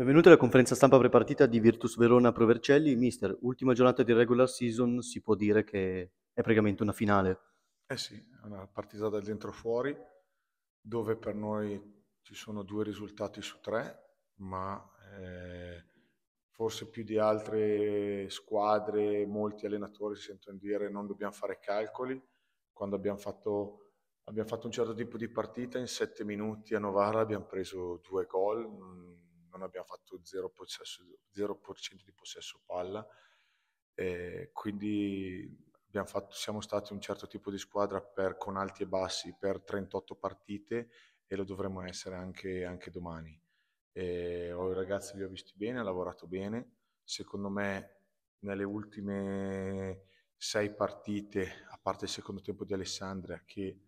Benvenuti alla conferenza stampa prepartita di Virtus Verona Pro Vercelli. Mister, ultima giornata di regular season, si può dire che è praticamente una finale. Eh sì, è una partita del dentro fuori, dove per noi ci sono due risultati su tre, ma eh, forse più di altre squadre, molti allenatori si sentono dire non dobbiamo fare calcoli, quando abbiamo fatto abbiamo fatto un certo tipo di partita, in sette minuti a Novara abbiamo preso due gol, mm, abbiamo fatto 0%, possesso, 0 di possesso palla, eh, quindi fatto, siamo stati un certo tipo di squadra per, con alti e bassi per 38 partite e lo dovremmo essere anche, anche domani. Eh, I ragazzi li ho visti bene, ha lavorato bene, secondo me nelle ultime sei partite, a parte il secondo tempo di Alessandria, che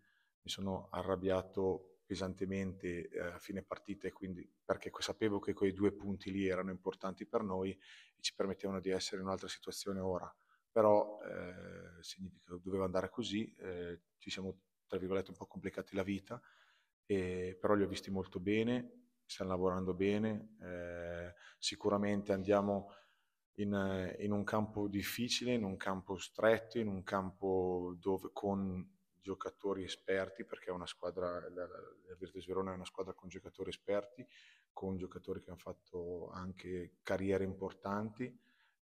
mi sono arrabbiato pesantemente eh, a fine partita e quindi perché sapevo che quei due punti lì erano importanti per noi e ci permettevano di essere in un'altra situazione ora. Però eh, significa, doveva andare così, eh, ci siamo tra virgolette un po' complicati la vita, e, però li ho visti molto bene, stanno lavorando bene, eh, sicuramente andiamo in, in un campo difficile, in un campo stretto, in un campo dove con giocatori esperti, perché è una squadra, la, la Virtus Verona è una squadra con giocatori esperti, con giocatori che hanno fatto anche carriere importanti.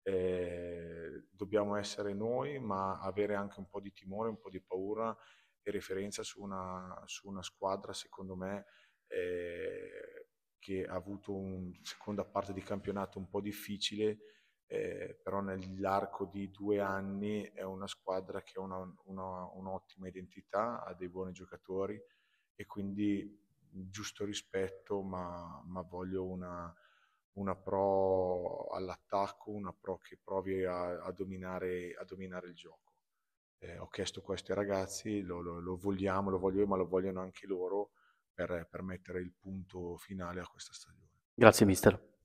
Eh, dobbiamo essere noi, ma avere anche un po' di timore, un po' di paura e referenza su una, su una squadra, secondo me, eh, che ha avuto una seconda parte di campionato un po' difficile eh, però nell'arco di due anni è una squadra che ha una, una, un'ottima identità, ha dei buoni giocatori e quindi giusto rispetto, ma, ma voglio una, una, pro all'attacco, una pro che provi a, a, dominare, a dominare, il gioco. Eh, ho chiesto questo ai ragazzi, lo, lo, lo, vogliamo, lo voglio io, ma lo vogliono anche loro per, per mettere il punto finale a questa stagione. Grazie mister.